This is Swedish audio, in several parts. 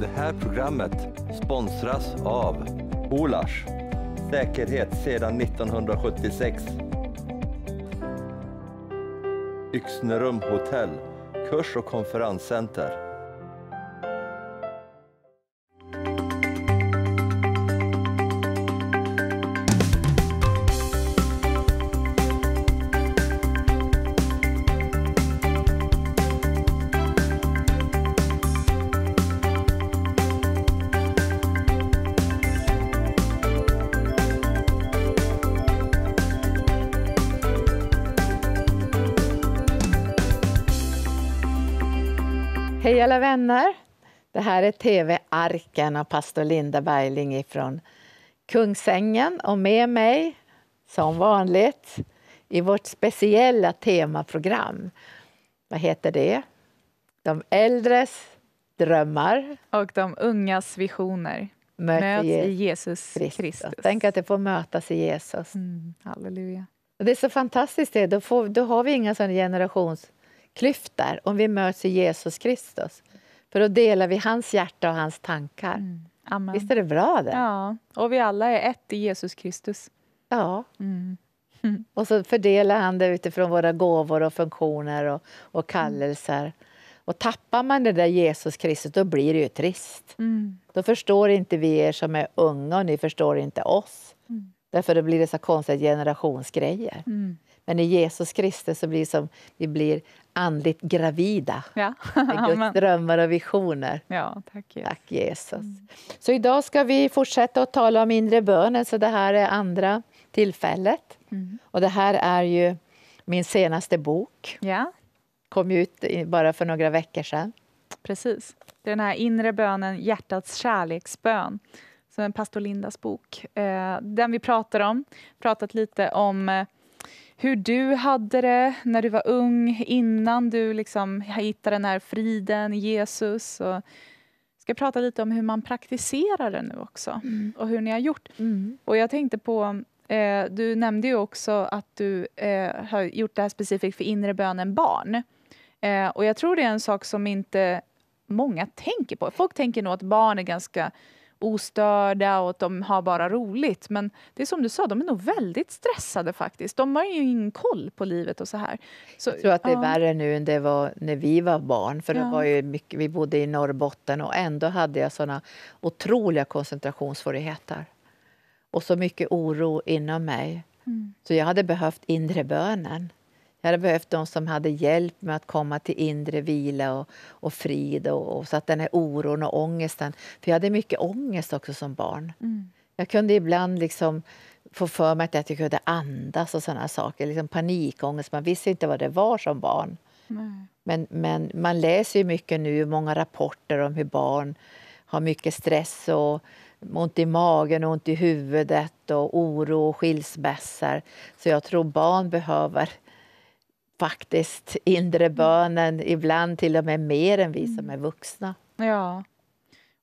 Det här programmet sponsras av Olars. Säkerhet sedan 1976. Yxnerum hotell, kurs och konferenscenter. alla vänner. Det här är TV-arken av pastor Linda Bergling från Kungsängen och med mig, som vanligt, i vårt speciella temaprogram. Vad heter det? De äldres drömmar. Och de ungas visioner. Möt, Möt i Jesus Kristus. Kristus. Tänk att det får mötas i Jesus. Mm, halleluja. Och det är så fantastiskt, det. Då, får, då har vi inga sådana generations klyftor om vi möts i Jesus Kristus. För då delar vi hans hjärta och hans tankar. Mm. Amen. Visst är det bra? det? Ja, och vi alla är ett i Jesus Kristus. Ja. Mm. Mm. Och så fördelar han det utifrån våra gåvor och funktioner och, och kallelser. Och tappar man det där Jesus Kristus, då blir det ju trist. Mm. Då förstår inte vi er som är unga och ni förstår inte oss. Mm. Därför då blir det så konstiga generationsgrejer. Mm. Men i Jesus Kristus så blir som, vi blir andligt gravida ja. med Guds drömmar och visioner. Ja, tack, Jesus. Tack Jesus. Mm. Så idag ska vi fortsätta att tala om inre bönen, så det här är andra tillfället. Mm. Och det här är ju min senaste bok. Ja. Kom ut bara för några veckor sedan. Precis. Det är den här inre bönen, hjärtats kärleksbön som är pastor Lindas bok. Eh, den vi pratar om, pratat lite om eh, hur du hade det när du var ung innan du liksom hittade den här friden, Jesus. Och ska prata lite om hur man praktiserar det nu också mm. och hur ni har gjort. Mm. Och jag tänkte på, eh, du nämnde ju också att du eh, har gjort det här specifikt för inre bönen barn. Eh, och jag tror det är en sak som inte många tänker på. Folk tänker nog att barn är ganska ostörda och att de har bara roligt. Men det är som du sa, de är nog väldigt stressade faktiskt. De har ju ingen koll på livet och så här. Så, jag tror att det är ja. värre nu än det var när vi var barn. För ja. det var ju mycket, vi bodde i Norrbotten och ändå hade jag såna otroliga koncentrationssvårigheter. Och så mycket oro inom mig. Mm. Så jag hade behövt inre bönen. Jag hade behövt de som hade hjälp med att komma till inre vila och, och frid och, och, så att den här oron och ångesten... För jag hade mycket ångest också som barn. Mm. Jag kunde ibland liksom få för mig att jag kunde andas och sådana saker. Liksom panikångest. Man visste inte vad det var som barn. Mm. Men, men man läser ju mycket nu, många rapporter om hur barn har mycket stress och ont i magen, och ont i huvudet och oro och skilsmässor. Så jag tror barn behöver faktiskt inre bönen, ibland till och med mer än vi som mm. är vuxna. Ja.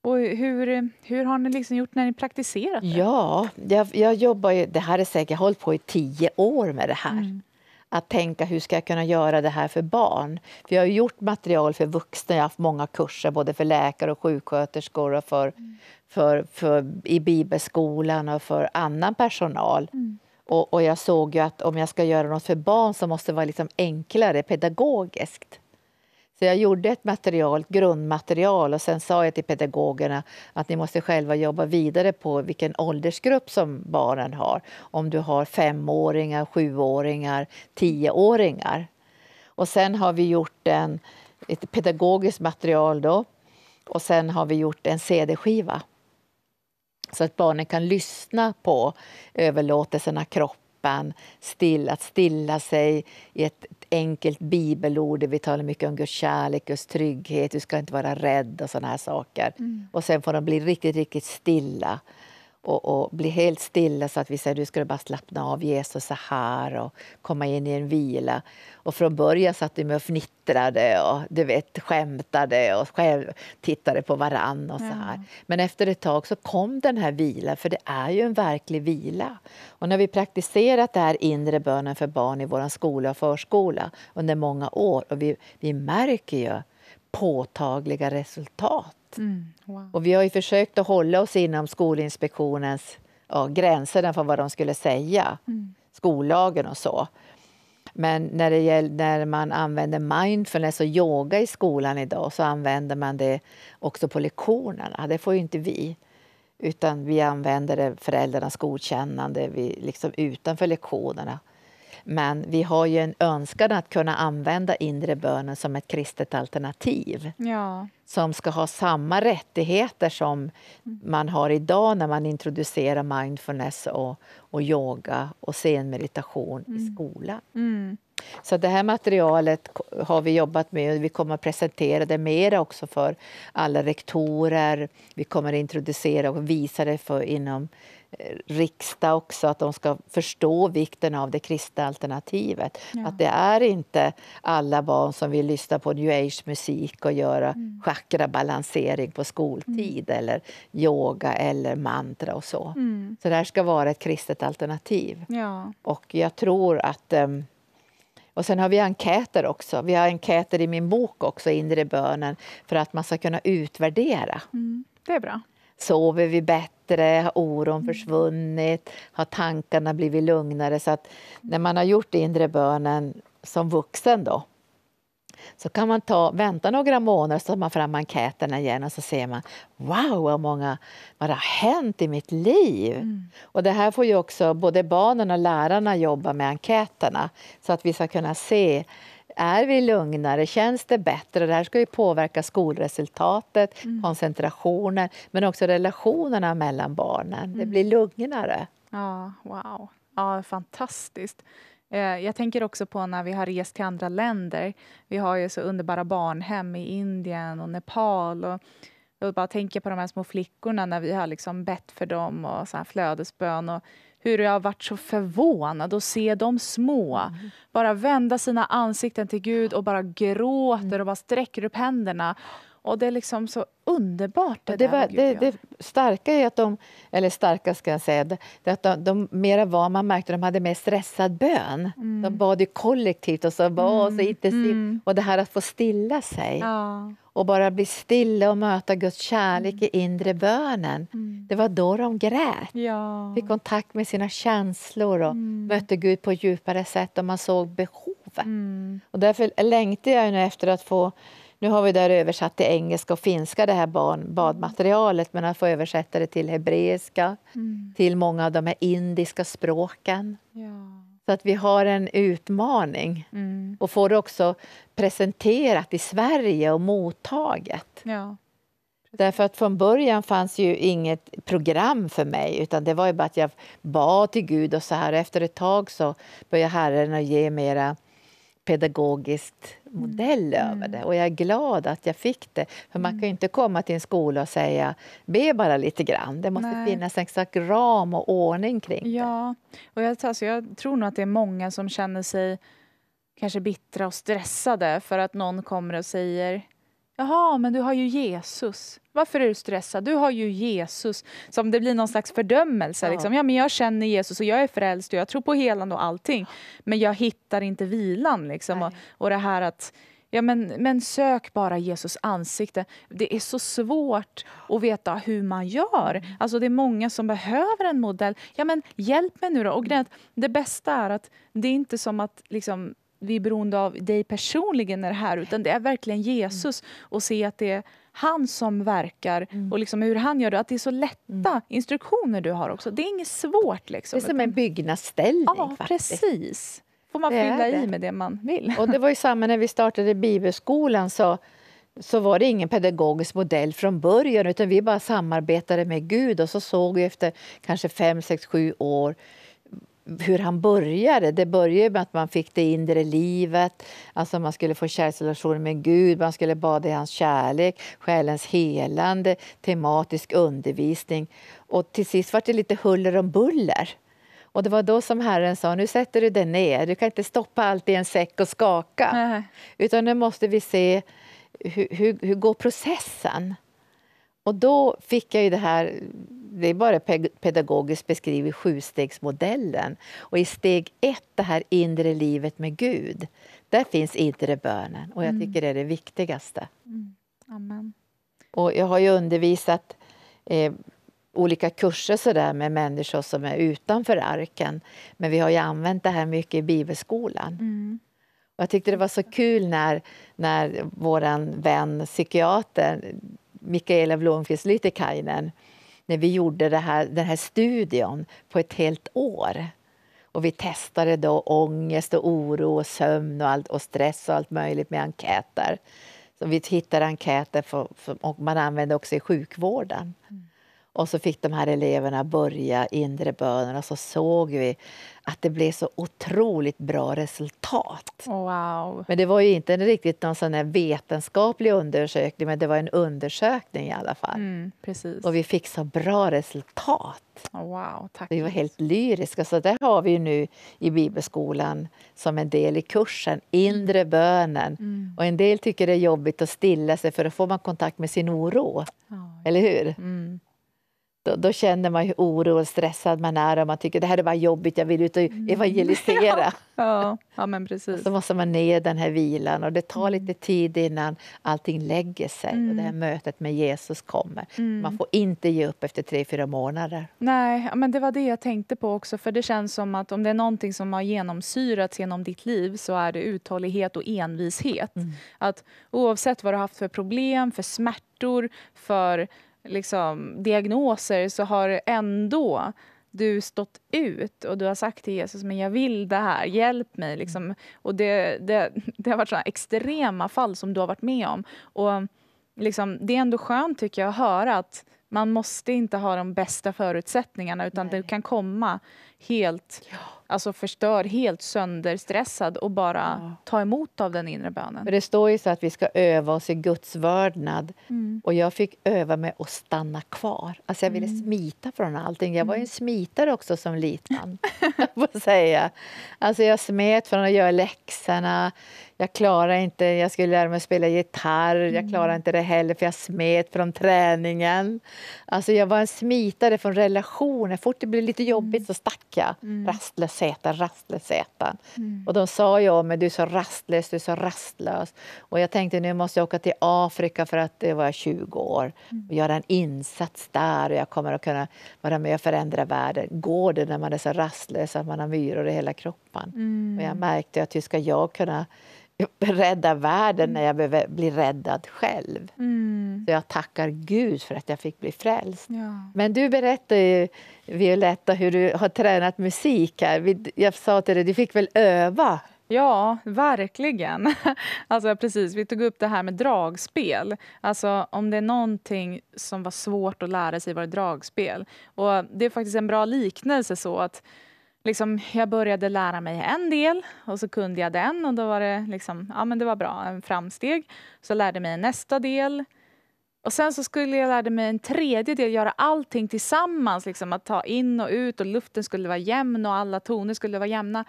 Och hur, hur har ni liksom gjort när ni praktiserat det? Ja, jag, jag jobbar ju, det här är säkert, jag har hållit på i tio år med det här. Mm. Att tänka hur ska jag kunna göra det här för barn? För jag har gjort material för vuxna, jag har haft många kurser både för läkare och sjuksköterskor och för, mm. för, för, för, i bibelskolan och för annan personal. Mm. Och, och jag såg ju att om jag ska göra något för barn så måste det vara liksom enklare pedagogiskt. Så jag gjorde ett material, ett grundmaterial och sen sa jag till pedagogerna att ni måste själva jobba vidare på vilken åldersgrupp som barnen har. Om du har femåringar, sjuåringar, tioåringar. Och sen har vi gjort en, ett pedagogiskt material då och sen har vi gjort en CD-skiva så att barnen kan lyssna på överlåtelsen av kroppen, still, att stilla sig i ett enkelt bibelord där vi talar mycket om Guds kärlek, Guds trygghet, du ska inte vara rädd och sådana här saker. Mm. Och sen får de bli riktigt, riktigt stilla och, och, bli helt stilla så att vi säger du ska bara slappna av Jesus så här och komma in i en vila. Och från början satt vi med och fnittrade och du vet, skämtade och själv tittade på varann och så här. Mm. Men efter ett tag så kom den här vilan, för det är ju en verklig vila. Och när vi praktiserat det här inre bönen för barn i vår skola och förskola under många år och vi, vi märker ju påtagliga resultat Mm, wow. Och vi har ju försökt att hålla oss inom Skolinspektionens ja, gränser för vad de skulle säga, mm. skollagen och så. Men när, det gäller, när man använder mindfulness och yoga i skolan idag så använder man det också på lektionerna. Det får ju inte vi. Utan vi använder det föräldrarnas godkännande vi, liksom utanför lektionerna. Men vi har ju en önskan att kunna använda inre bönen som ett kristet alternativ. Ja. Som ska ha samma rättigheter som mm. man har idag när man introducerar mindfulness och, och yoga och senmeditation mm. i skolan. Mm. Så det här materialet har vi jobbat med och vi kommer att presentera det mer också för alla rektorer. Vi kommer att introducera och visa det för inom Eh, riksdag också, att de ska förstå vikten av det kristna alternativet. Ja. Att det är inte alla barn som vill lyssna på new age-musik och göra mm. chakrabalansering på skoltid mm. eller yoga eller mantra och så. Mm. Så det här ska vara ett kristet alternativ. Ja. Och jag tror att ehm, och sen har vi enkäter också. Vi har enkäter i min bok också, Inre bönen, för att man ska kunna utvärdera. Mm, det är bra sover vi bättre, har oron mm. försvunnit, har tankarna blivit lugnare? Så att när man har gjort inre bönen som vuxen då, så kan man ta, vänta några månader så tar man fram enkäterna igen och så ser man wow vad många, vad det har hänt i mitt liv. Mm. Och det här får ju också både barnen och lärarna jobba med enkäterna så att vi ska kunna se är vi lugnare? Känns det bättre? Det här ska ju påverka skolresultatet, mm. koncentrationen men också relationerna mellan barnen. Mm. Det blir lugnare. Ja, wow. Ja, fantastiskt. Eh, jag tänker också på när vi har rest till andra länder. Vi har ju så underbara barnhem i Indien och Nepal. Och jag bara tänker på de här små flickorna när vi har liksom bett för dem och så här flödesbön. Och hur jag har varit så förvånad att se de små mm. bara vända sina ansikten till Gud och bara gråter och bara sträcker upp händerna. Och det är liksom så underbart. Det, det, var, det, det, starka är att de, eller starka ska jag säga, det, att de, de mera var, man märkte att de hade mer stressad bön. Mm. De bad ju kollektivt och så, var mm. så intensivt. Mm. Och det här att få stilla sig. Ja och bara bli stilla och möta Guds kärlek mm. i inre bönen. Mm. Det var då de grät. Ja. Fick kontakt med sina känslor och mm. mötte Gud på djupare sätt och man såg behovet. Mm. Och därför längtar jag nu efter att få nu har vi där översatt till engelska och finska, det här barn, badmaterialet, men att få översätta det till hebreiska, mm. till många av de här indiska språken. Ja. Så att vi har en utmaning mm. och får det också presenterat i Sverige och mottaget. Ja. Därför att från början fanns ju inget program för mig utan det var ju bara att jag bad till Gud och så här. Och efter ett tag så började Herren att ge mera pedagogiskt modell mm. över det. Mm. Och jag är glad att jag fick det. För Man kan mm. inte komma till en skola och säga be bara lite grann. Det måste Nej. finnas en slags ram och ordning kring ja. det. Och jag, alltså, jag tror nog att det är många som känner sig kanske bittra och stressade för att någon kommer och säger Jaha, men du har ju Jesus. Varför är du stressad? Du har ju Jesus. Som det blir någon slags fördömelse. Ja. Liksom. ja men jag känner Jesus och jag är frälst och jag tror på helande och allting. Men jag hittar inte vilan. Liksom. Och, och det här att Ja, men, men sök bara Jesus ansikte. Det är så svårt att veta hur man gör. Mm. Alltså, det är många som behöver en modell. Ja, men hjälp mig nu då. Och det bästa är att det är inte som att liksom, vi är beroende av dig personligen när det här, utan det är verkligen mm. Jesus och se att det är han som verkar mm. och liksom hur han gör det. Att det är så lätta mm. instruktioner du har också. Det är inget svårt. Liksom. Det är som en byggnadsställning. Ja, faktiskt. precis. Får man det fylla i med det man vill. Och det var ju samma när vi startade bibelskolan. Så så var det ingen pedagogisk modell från början utan vi bara samarbetade med Gud och så såg vi efter kanske fem, sex, sju år hur han började. Det började med att man fick det inre livet, alltså man skulle få kärleksrelationer med Gud, man skulle bada i hans kärlek, själens helande, tematisk undervisning. Och till sist var det lite huller om buller. Och det var då som Herren sa, nu sätter du dig ner, du kan inte stoppa allt i en säck och skaka. Mm. Utan nu måste vi se hur, hur, hur går processen? Och då fick jag ju det här det är bara pedagogiskt beskriver sjustegsmodellen. Och i steg ett, det här inre livet med Gud, där finns inre bönen. Och jag mm. tycker det är det viktigaste. Mm. Amen. Och jag har ju undervisat eh, olika kurser så där med människor som är utanför arken. Men vi har ju använt det här mycket i bibelskolan. Mm. jag tyckte det var så kul när, när vår vän psykiater Mikaela Blomqvist Lytikainen när vi gjorde här, den här studien på ett helt år. Och vi testade då ångest och oro och sömn och, allt, och stress och allt möjligt med enkäter. Så vi hittade enkäter för, för, och man använde också i sjukvården. Mm. Och så fick de här eleverna börja inre bönen och så såg vi att det blev så otroligt bra resultat. Wow. Men det var ju inte riktigt någon sån vetenskaplig undersökning men det var en undersökning i alla fall. Mm, precis. Och vi fick så bra resultat. Wow, tack. Vi var helt lyriska. Så det har vi nu i bibelskolan som en del i kursen, inre mm. bönen. Mm. Och en del tycker det är jobbigt att stilla sig för då får man kontakt med sin oro. Oh. Eller hur? Mm då, då, känner man hur orolig och stressad man är och man tycker det här är bara jobbigt, jag vill ut och mm. evangelisera. ja, ja, men precis. Och så måste man ner den här vilan och det tar lite mm. tid innan allting lägger sig mm. och det här mm. mötet med Jesus kommer. Mm. Man får inte ge upp efter tre, fyra månader. Nej, men det var det jag tänkte på också för det känns som att om det är någonting som har genomsyrats genom ditt liv så är det uthållighet och envishet. Mm. Att oavsett vad du har haft för problem, för smärtor, för liksom, diagnoser så har ändå du stått ut och du har sagt till Jesus men jag vill det här, hjälp mig. Liksom. Och det, det, det har varit sådana extrema fall som du har varit med om. Och liksom, det är ändå skönt tycker jag att höra att man måste inte ha de bästa förutsättningarna utan Nej. du kan komma helt ja alltså förstör, helt sönderstressad och bara ja. ta emot av den inre bönen. det står ju så att vi ska öva oss i Guds vördnad mm. och jag fick öva mig att stanna kvar. Alltså jag ville mm. smita från allting. Jag var ju en mm. smitare också som liten, säga. Alltså jag smet från att göra läxorna, jag klarar inte, jag skulle lära mig spela gitarr, mm. jag klarar inte det heller för jag smet från träningen. Alltså jag var en smitare från relationer, fort det blev lite jobbigt mm. så stack jag. Mm. Rastlösheten, rastlösheten. Mm. Och de sa ju om mig, du är så rastlös, du är så rastlös. Och jag tänkte nu måste jag åka till Afrika för att det var 20 år mm. och göra en insats där och jag kommer att kunna vara med och förändra världen. Går det när man är så rastlös att man har myror i hela kroppen? Mm. Och jag märkte att hur ska jag kunna rädda världen mm. när jag behöver bli räddad själv. Mm. Så jag tackar Gud för att jag fick bli frälst. Ja. Men du berättade ju, Violetta, hur du har tränat musik här. Jag sa till dig, du fick väl öva? Ja, verkligen. Alltså precis, vi tog upp det här med dragspel. Alltså om det är någonting som var svårt att lära sig var det dragspel. Och det är faktiskt en bra liknelse så att liksom, jag började lära mig en del och så kunde jag den och då var det liksom, ja men det var bra, en framsteg. Så lärde jag mig nästa del. Och sen så skulle jag lära mig en tredje del, göra allting tillsammans, liksom att ta in och ut och luften skulle vara jämn och alla toner skulle vara jämna.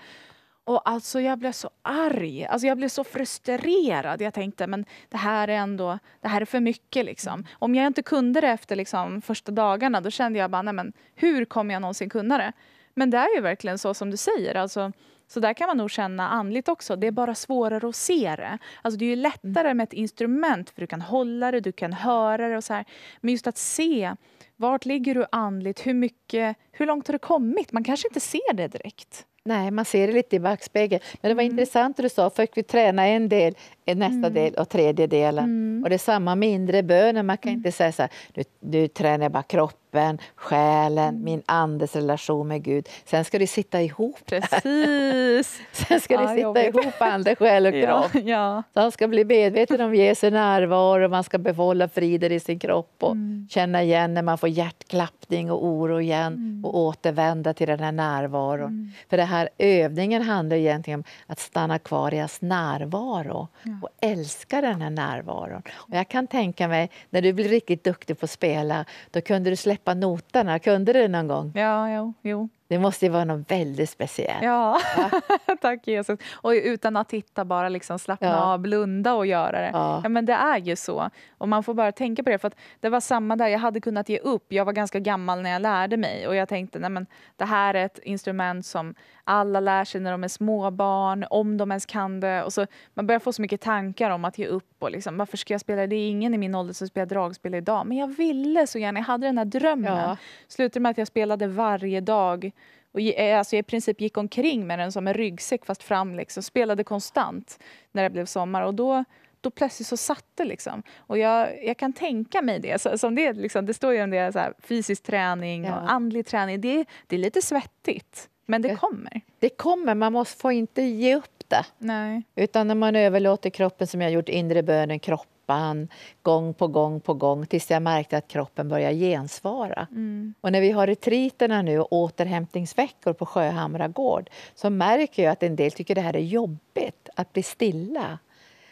Och alltså jag blev så arg, alltså jag blev så frustrerad. Jag tänkte men det här är ändå, det här är för mycket liksom. Om jag inte kunde det efter liksom, första dagarna då kände jag bara nej men hur kommer jag någonsin kunna det? Men det är ju verkligen så som du säger. Alltså, så där kan man nog känna andligt också. Det är bara svårare att se det. Alltså det är ju mm. lättare med ett instrument för du kan hålla det, du kan höra det och så här. Men just att se, vart ligger du andligt, hur mycket, hur långt har du kommit? Man kanske inte ser det direkt. Nej, man ser det lite i backspegeln. Men det var mm. intressant det du sa, för vi träna en del är nästa mm. del och tredje delen. Mm. Och det är samma mindre böner. Man kan mm. inte säga så här, nu, nu tränar jag bara kroppen, själen, mm. min andes relation med Gud. Sen ska det sitta ihop. Precis. Sen ska ja, det sitta ihop, ande, själ och kropp. ja, ja. man ska bli medveten om Jesu närvaro, man ska behålla friden i sin kropp och mm. känna igen när man får hjärtklappning och oro igen mm. och återvända till den här närvaron. För den här övningen handlar egentligen om att stanna kvar i hans närvaro. Ja och älskar den här närvaron. Och jag kan tänka mig, när du blev riktigt duktig på att spela, då kunde du släppa noterna. Kunde du det någon gång? Ja, jo. jo. Det måste ju vara något väldigt speciellt. Ja, tack Jesus. Och utan att titta, bara liksom slappna ja. av, blunda och göra det. Ja. ja. men det är ju så. Och man får bara tänka på det. För Det var samma där, jag hade kunnat ge upp. Jag var ganska gammal när jag lärde mig och jag tänkte, nej men det här är ett instrument som alla lär sig när de är småbarn, om de ens kan det. Och så, man börjar få så mycket tankar om att ge upp på. Liksom. Varför ska jag spela? Det är ingen i min ålder som spelar dragspel idag. Men jag ville så gärna. Jag hade den här drömmen. Ja. Slutade med att jag spelade varje dag. Och, eh, alltså, jag i princip gick omkring med den som en ryggsäck fast fram. Liksom. Spelade konstant när det blev sommar. Och då, då plötsligt så satte liksom. Och jag, jag kan tänka mig det. Så, som det, liksom, det står ju om det så här, fysisk träning ja. och andlig träning. Det, det är lite svettigt. Men det eh, kommer. Det kommer, man måste, får inte ge upp det. Nej. Utan när man överlåter kroppen, som jag gjort, inre bönen, kroppen, gång på gång på gång tills jag märkte att kroppen börjar gensvara. Mm. Och när vi har retriterna nu och återhämtningsveckor på Sjöhamra gård så märker jag att en del tycker det här är jobbigt, att bli stilla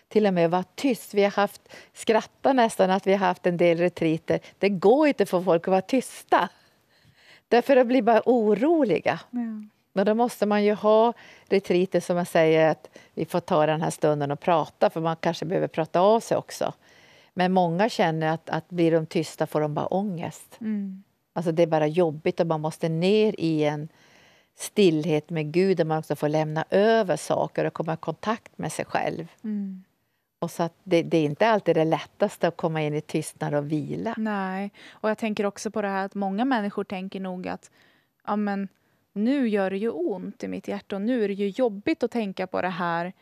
till och med vara tyst. Vi har haft, skrattar nästan att vi har haft en del retriter. Det går inte för folk att vara tysta. Därför att blir bara oroliga. Ja. Men då måste man ju ha retriter som jag säger att vi får ta den här stunden och prata för man kanske behöver prata av sig också. Men många känner att, att blir de tysta får de bara ångest. Mm. Alltså det är bara jobbigt och man måste ner i en stillhet med Gud där man också får lämna över saker och komma i kontakt med sig själv. Mm. Och så det, det, är inte alltid det lättaste att komma in i tystnad och vila. Nej, och jag tänker också på det här att många människor tänker nog att ja, men, nu gör det ju ont i mitt hjärta och nu är det ju jobbigt att tänka på det här.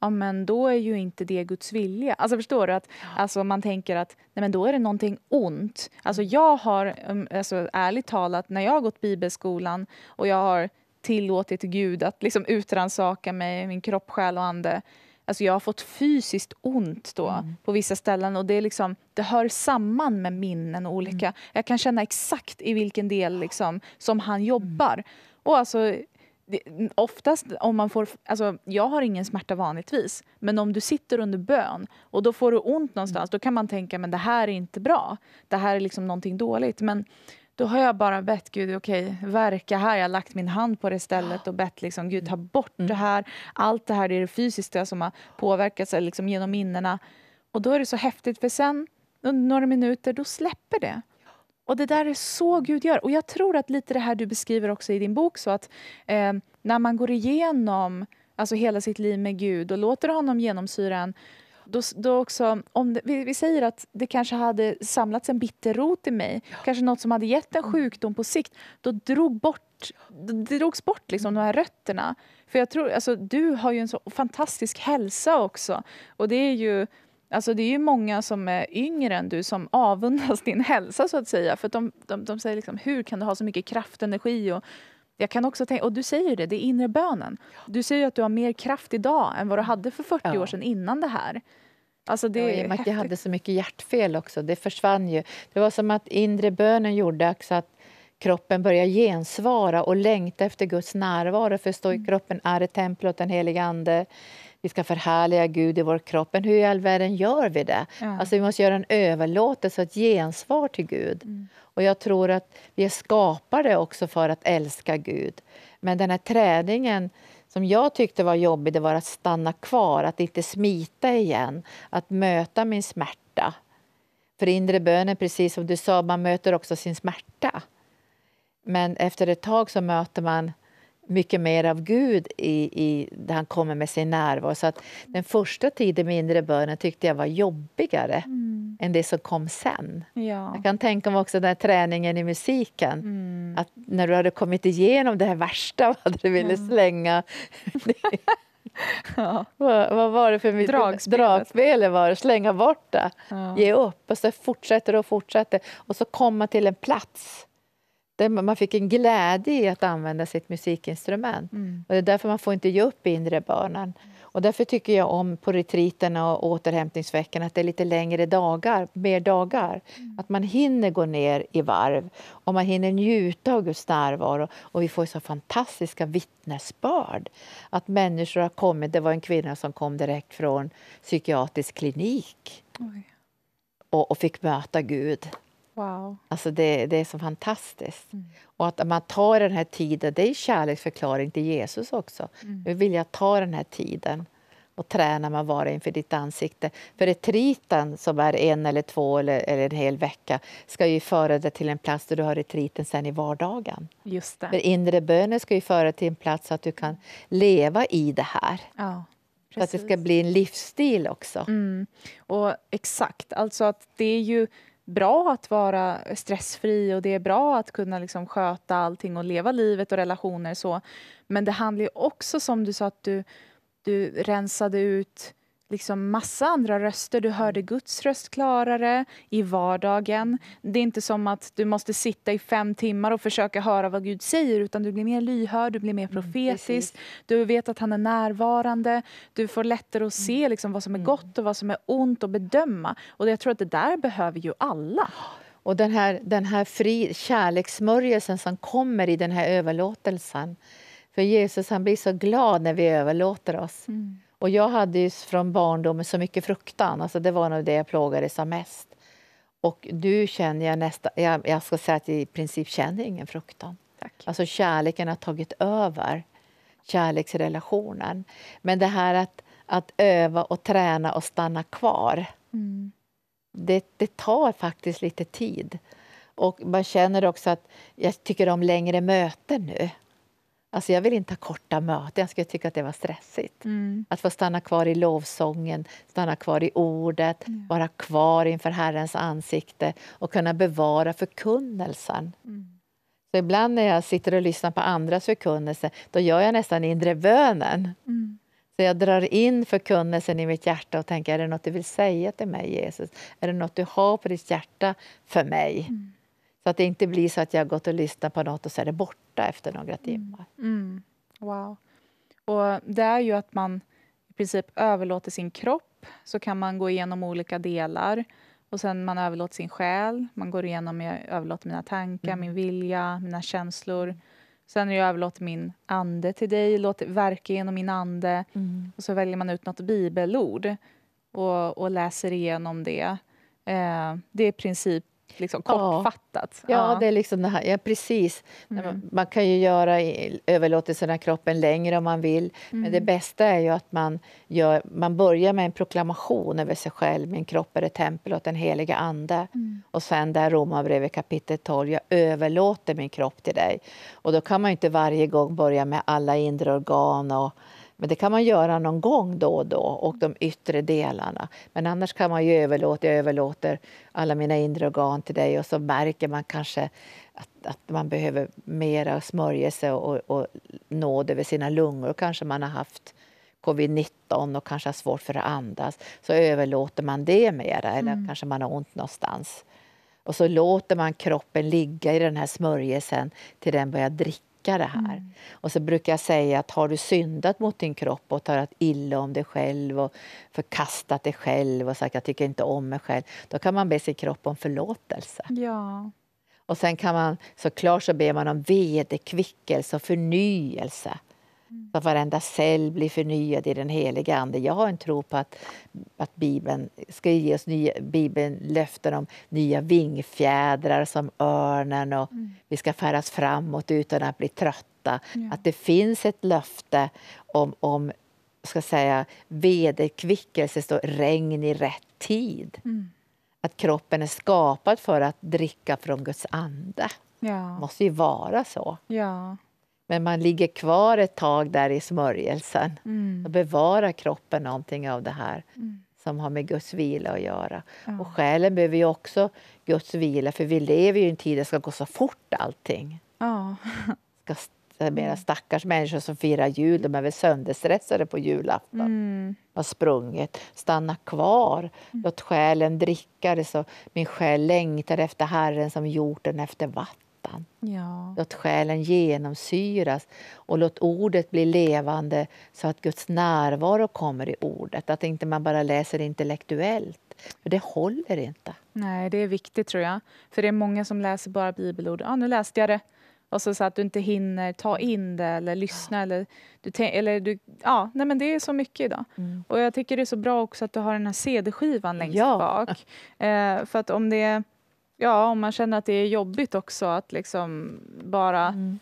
Ja, men då är ju inte det Guds vilja. Alltså förstår du? Att, alltså, man tänker att nej, men då är det någonting ont. Alltså jag har, um, alltså, ärligt talat, när jag har gått bibelskolan och jag har tillåtit Gud att liksom utrannsaka mig, min kropp, själ och ande Alltså jag har fått fysiskt ont då mm. på vissa ställen och det, är liksom, det hör samman med minnen och olika. Mm. Jag kan känna exakt i vilken del liksom, som han mm. jobbar. Och alltså, oftast om man får, alltså jag har ingen smärta vanligtvis, men om du sitter under bön och då får du ont någonstans, mm. då kan man tänka men det här är inte bra. Det här är liksom någonting dåligt. Men då har jag bara bett Gud, okej, okay, verka här. Jag har lagt min hand på det stället och bett liksom, Gud ta bort mm. det här. Allt det här det är det fysiska som har påverkats liksom, genom minnena. Och då är det så häftigt, för sen under några minuter, då släpper det. Och det där är så Gud gör. Och jag tror att lite det här du beskriver också i din bok, så att eh, när man går igenom alltså hela sitt liv med Gud och låter honom genomsyra en, då, då också, om det, vi, vi, säger att det kanske hade samlats en bitter rot i mig, ja. kanske något som hade gett en mm. sjukdom på sikt, då drog bort, det drogs bort liksom de här rötterna. För jag tror, alltså, du har ju en så fantastisk hälsa också. Och det är ju... Alltså det är ju många som är yngre än du som avundas din hälsa så att säga. För de, de, de säger liksom, hur kan du ha så mycket kraft, energi och jag kan också tänka, och du säger det, det är inre bönen. Du säger att du har mer kraft idag än vad du hade för 40 ja. år sedan innan det här. Alltså det ja, I jag hade så mycket hjärtfel också, det försvann ju. Det var som att inre bönen gjorde också att kroppen började gensvara och längta efter Guds närvaro. Förstå, mm. kroppen är ett tempel åt den helige Ande. Vi ska förhärliga Gud i vår kropp. Men hur i all världen gör vi det? Mm. Alltså, vi måste göra en överlåtelse och ett gensvar till Gud. Mm. Och jag tror att vi är skapade också för att älska Gud. Men den här träningen som jag tyckte var jobbig, det var att stanna kvar, att inte smita igen, att möta min smärta. För inre bönen, precis som du sa, man möter också sin smärta. Men efter ett tag så möter man mycket mer av Gud i, i, där han kommer med sin närvaro. Så att den första tiden med inre bönen tyckte jag var jobbigare mm. än det som kom sen. Ja. Jag kan tänka mig också den träningen i musiken. Mm. Att när du hade kommit igenom det här värsta, vad du ville mm. slänga ja. vad, vad, var det för dragspel? dragspel var det, slänga bort det, ja. ge upp. Och så fortsätter och fortsätter. Och så komma till en plats man fick en glädje i att använda sitt musikinstrument. Mm. Och det är därför man får inte ge upp inre barnen. Och därför tycker jag om på retriterna och återhämtningsveckan att det är lite längre dagar, mer dagar. Mm. Att man hinner gå ner i varv och man hinner njuta av Guds närvaro. Och vi får så fantastiska vittnesbörd. Att människor har kommit. Det var en kvinna som kom direkt från psykiatrisk klinik och, och fick möta Gud. Wow. Alltså det, det är så fantastiskt. Mm. Och att man tar den här tiden, det är kärleksförklaring till Jesus också. Mm. Nu vill jag ta den här tiden och träna mig att vara inför ditt ansikte. För retriten som är en eller två eller, eller en hel vecka ska ju föra dig till en plats där du har retriten sen i vardagen. Just det. För inre bönen ska ju föra dig till en plats så att du kan leva i det här. Ja. Så att det ska bli en livsstil också. Mm. Och Exakt. Alltså att det är ju bra att vara stressfri och det är bra att kunna liksom sköta allting och leva livet och relationer. så. Men det handlar ju också, som du sa, att du, du rensade ut liksom massa andra röster. Du mm. hörde Guds röst klarare i vardagen. Det är inte som att du måste sitta i fem timmar och försöka höra vad Gud säger utan du blir mer lyhörd, du blir mer mm, profetisk, mm, du vet att han är närvarande, du får lättare att se mm. liksom, vad som är gott och vad som är ont och bedöma. Och jag tror att det där behöver ju alla. Och den här, den här fri, kärlekssmörjelsen som kommer i den här överlåtelsen. För Jesus han blir så glad när vi överlåter oss. Mm. Och jag hade från barndomen så mycket fruktan, alltså det var nog det jag plågades av mest. Och du känner jag nästan, jag, jag, ska säga att i princip känner ingen fruktan. Tack. Alltså kärleken har tagit över kärleksrelationen. Men det här att, att öva och träna och stanna kvar, mm. det, det tar faktiskt lite tid. Och man känner också att jag tycker om längre möten nu. Alltså jag vill inte ha korta möten, jag skulle tycka att det var stressigt. Mm. Att få stanna kvar i lovsången, stanna kvar i ordet, mm. vara kvar inför Herrens ansikte och kunna bevara förkunnelsen. Mm. Så ibland när jag sitter och lyssnar på andras förkunnelse, då gör jag nästan inre bönen. Mm. Så jag drar in förkunnelsen i mitt hjärta och tänker, är det något du vill säga till mig Jesus? Är det något du har på ditt hjärta för mig? Mm. Så att det inte blir så att jag har gått och lyssnat på något och så är det borta efter några mm. timmar. Mm. Wow. Och det är ju att man i princip överlåter sin kropp, så kan man gå igenom olika delar. Och sen man överlåter sin själ, man går igenom, jag överlåter mina tankar, mm. min vilja, mina känslor. Sen när jag överlåter min ande till dig, låter verka genom min ande. Mm. Och så väljer man ut något bibelord och, och läser igenom det. Eh, det är i princip liksom, kortfattat. Ja, ja, det är liksom det här. Ja, precis. Mm. Man kan ju göra överlåtelsen av kroppen längre om man vill. Mm. Men det mm. bästa är ju att man, gör, man börjar med en proklamation över sig själv. Min kropp är ett tempel åt den heliga Ande. Mm. Och sen där Romarbrevet kapitel 12. Jag överlåter min kropp till dig. Och då kan man inte varje gång börja med alla inre organ och men det kan man göra någon gång då och då, och de yttre delarna. Men annars kan man ju överlåta, jag överlåter alla mina inre organ till dig och så märker man kanske att, att man behöver mera smörjelse och, och nåd över sina lungor. Kanske man har haft covid-19 och kanske har svårt för att andas. Så överlåter man det mera, eller mm. kanske man har ont någonstans. Och så låter man kroppen ligga i den här smörjelsen till den börjar dricka backa det här. Mm. Och så brukar jag säga att har du syndat mot din kropp och tagit illa om dig själv och förkastat dig själv och sagt jag tycker inte om mig själv, då kan man be sin kropp om förlåtelse. Ja. Och sen kan man såklart så ber man om vederkvickelse och förnyelse. Så att varenda cell blir förnyad i den heliga Ande. Jag har en tro på att, att Bibeln ska ge oss nya, Bibeln löften om nya vingfjädrar som örnen och mm. vi ska färdas framåt utan att bli trötta. Mm. Att det finns ett löfte om, om ska säga, vederkvickelse, står regn i rätt tid. Mm. Att kroppen är skapad för att dricka från Guds ande. Ja. Det måste ju vara så. Ja. Men man ligger kvar ett tag där i smörjelsen mm. och bevarar kroppen någonting av det här mm. som har med Guds vila att göra. Ja. Och själen behöver ju också Guds vila, för vi lever ju i en tid där det ska gå så fort allting. Ja. Ska medan stackars människor som firar jul, de är väl sönderstressade på julafton. Mm. Har sprungit. Stanna kvar, mm. låt själen dricka det så min själ längtar efter Herren som gjort den efter vatten pappan. Ja. Låt själen genomsyras och låt ordet bli levande så att Guds närvaro kommer i ordet. Att inte man bara läser intellektuellt. För det håller inte. Nej, det är viktigt tror jag. För det är många som läser bara bibelord. ah, nu läste jag det. Och så, så att du inte hinner ta in det eller lyssna. Ja. Eller du, eller du, ja, nej men det är så mycket idag. Mm. Och jag tycker det är så bra också att du har den här CD-skivan längst ja. bak. Eh, för att om det Ja, om man känner att det är jobbigt också att liksom bara mm.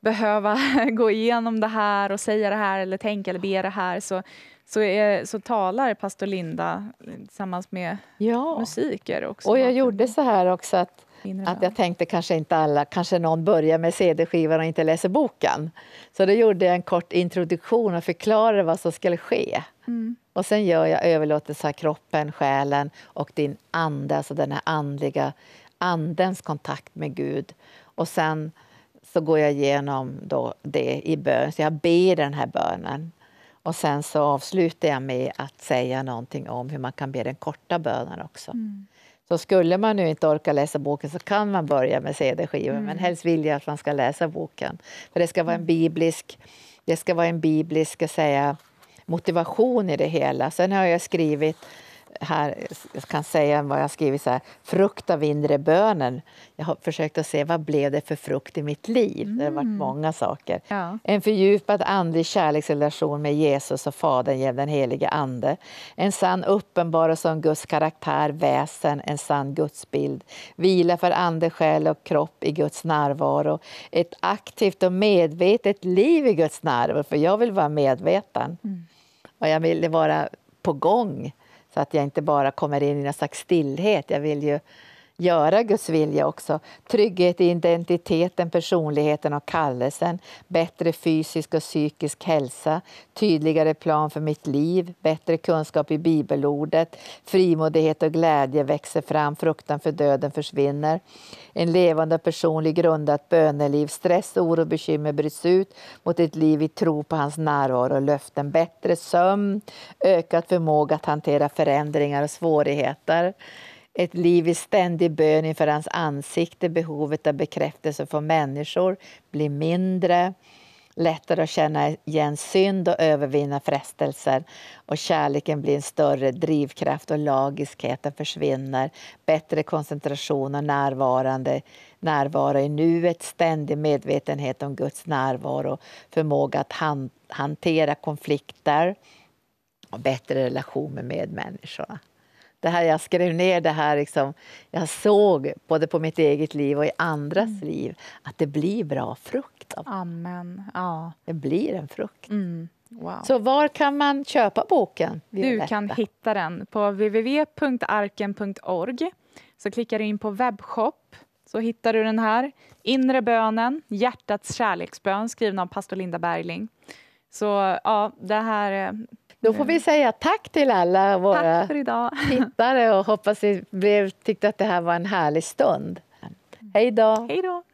behöva gå igenom det här och säga det här eller tänka eller be det här så, så, är, så talar pastor Linda tillsammans med ja. musiker också. Och jag gjorde så här också att att jag tänkte kanske inte alla, kanske någon börjar med cd-skivan och inte läser boken. Så då gjorde jag en kort introduktion och förklarade vad som skulle ske. Mm. Och sen gör jag överlåtelse av kroppen, själen och din ande, alltså den här andliga andens kontakt med Gud. Och sen så går jag igenom då det i bön, så jag ber den här bönen. Och sen så avslutar jag med att säga någonting om hur man kan be den korta bönen också. Mm. Så skulle man nu inte orka läsa boken så kan man börja med CD-skivor, mm. men helst vill jag att man ska läsa boken. För det ska vara en mm. biblisk, det ska vara en biblisk, ska säga, motivation i det hela. Sen har jag skrivit här, jag kan säga vad jag skrivit så här, frukt av inre bönen. Jag har försökt att se vad blev det för frukt i mitt liv. Mm. Det har varit mm. många saker. Ja. En fördjupad andlig kärleksrelation med Jesus och Fadern genom den helige Ande. En sann uppenbarelse om Guds karaktär, väsen, en sann gudsbild. Vila för ande, själ och kropp i Guds närvaro. Ett aktivt och medvetet liv i Guds närvaro, för jag vill vara medveten. Mm. Och jag vill vara på gång så att jag inte bara kommer in i någon slags stillhet. Jag vill ju göra Guds vilja också. Trygghet i identiteten, personligheten och kallelsen. Bättre fysisk och psykisk hälsa. Tydligare plan för mitt liv. Bättre kunskap i bibelordet. Frimodighet och glädje växer fram. Fruktan för döden försvinner. En levande och personlig grundat böneliv. Stress, oro och bekymmer bryts ut mot ett liv i tro på hans närvaro och löften. Bättre sömn. Ökad förmåga att hantera förändringar och svårigheter ett liv i ständig bön inför hans ansikte, behovet av bekräftelse från människor blir mindre, lättare att känna igen synd och övervinna frestelser och kärleken blir en större drivkraft och lagiskheten försvinner, bättre koncentration och närvarande, närvaro i nuet, ständig medvetenhet om Guds närvaro, förmåga att han, hantera konflikter och bättre relation med medmänniskorna. Det här, jag skrev ner det här, liksom, jag såg både på mitt eget liv och i andras mm. liv att det blir bra frukt. Amen. Ja. Det blir en frukt. Mm. Wow. Så var kan man köpa boken? Violetta? Du kan hitta den på www.arken.org. Så klickar du in på webbshop så hittar du den här. Inre bönen, hjärtats kärleksbön skriven av pastor Linda Bergling. Så ja, det här eh, då får vi eh. säga tack till alla våra tittare och hoppas ni tyckte att det här var en härlig stund. Mm. Hej då! Hej då!